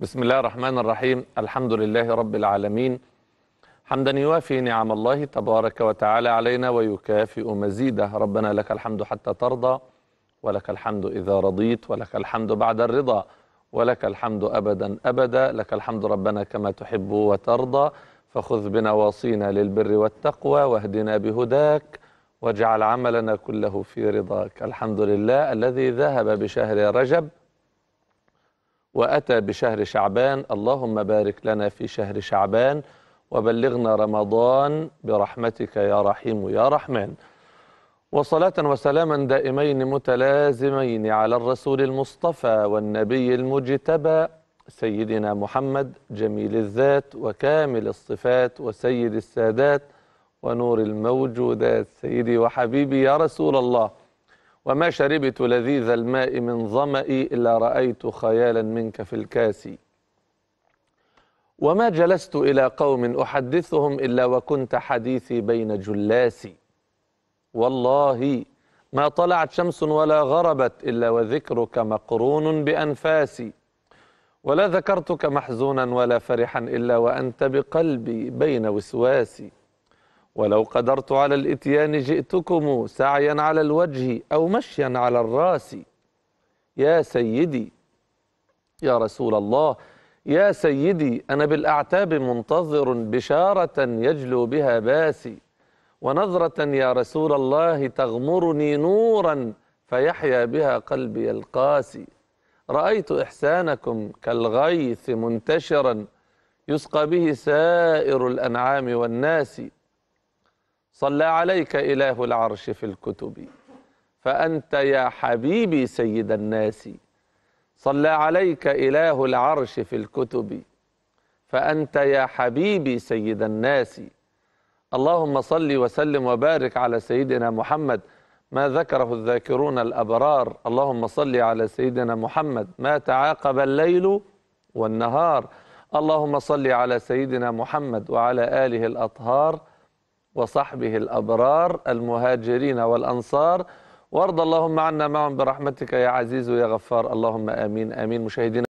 بسم الله الرحمن الرحيم الحمد لله رب العالمين حمدا يوافي نعم الله تبارك وتعالى علينا ويكافئ مزيده ربنا لك الحمد حتى ترضى ولك الحمد إذا رضيت ولك الحمد بعد الرضا ولك الحمد أبدا أبدا لك الحمد ربنا كما تحب وترضى فخذ بنواصينا للبر والتقوى واهدنا بهداك واجعل عملنا كله في رضاك الحمد لله الذي ذهب بشهر رجب وأتى بشهر شعبان اللهم بارك لنا في شهر شعبان وبلغنا رمضان برحمتك يا رحيم يا رحمن وصلاة وسلاما دائمين متلازمين على الرسول المصطفى والنبي المجتبى سيدنا محمد جميل الذات وكامل الصفات وسيد السادات ونور الموجودات سيدي وحبيبي يا رسول الله وما شربت لذيذ الماء من ظمئي إلا رأيت خيالا منك في الكاس وما جلست إلى قوم أحدثهم إلا وكنت حديثي بين جلاسي والله ما طلعت شمس ولا غربت إلا وذكرك مقرون بأنفاسي ولا ذكرتك محزونا ولا فرحا إلا وأنت بقلبي بين وسواسي ولو قدرت على الاتيان جئتكم سعيا على الوجه او مشيا على الراس يا سيدي يا رسول الله يا سيدي انا بالاعتاب منتظر بشاره يجلو بها باسي ونظره يا رسول الله تغمرني نورا فيحيا بها قلبي القاسي رايت احسانكم كالغيث منتشرا يسقى به سائر الانعام والناس صلى عليك إله العرش في الكتب فأنت يا حبيبي سيد الناس صلى عليك إله العرش في الكتب فأنت يا حبيبي سيد الناس اللهم صل وسلم وبارك على سيدنا محمد ما ذكره الذاكرون الأبرار اللهم صل على سيدنا محمد ما تعاقب الليل والنهار اللهم صل على سيدنا محمد وعلى آله الأطهار وصحبه الأبرار المهاجرين والأنصار وارض اللهم عنا معهم برحمتك يا عزيز يا غفار اللهم آمين آمين مشاهدين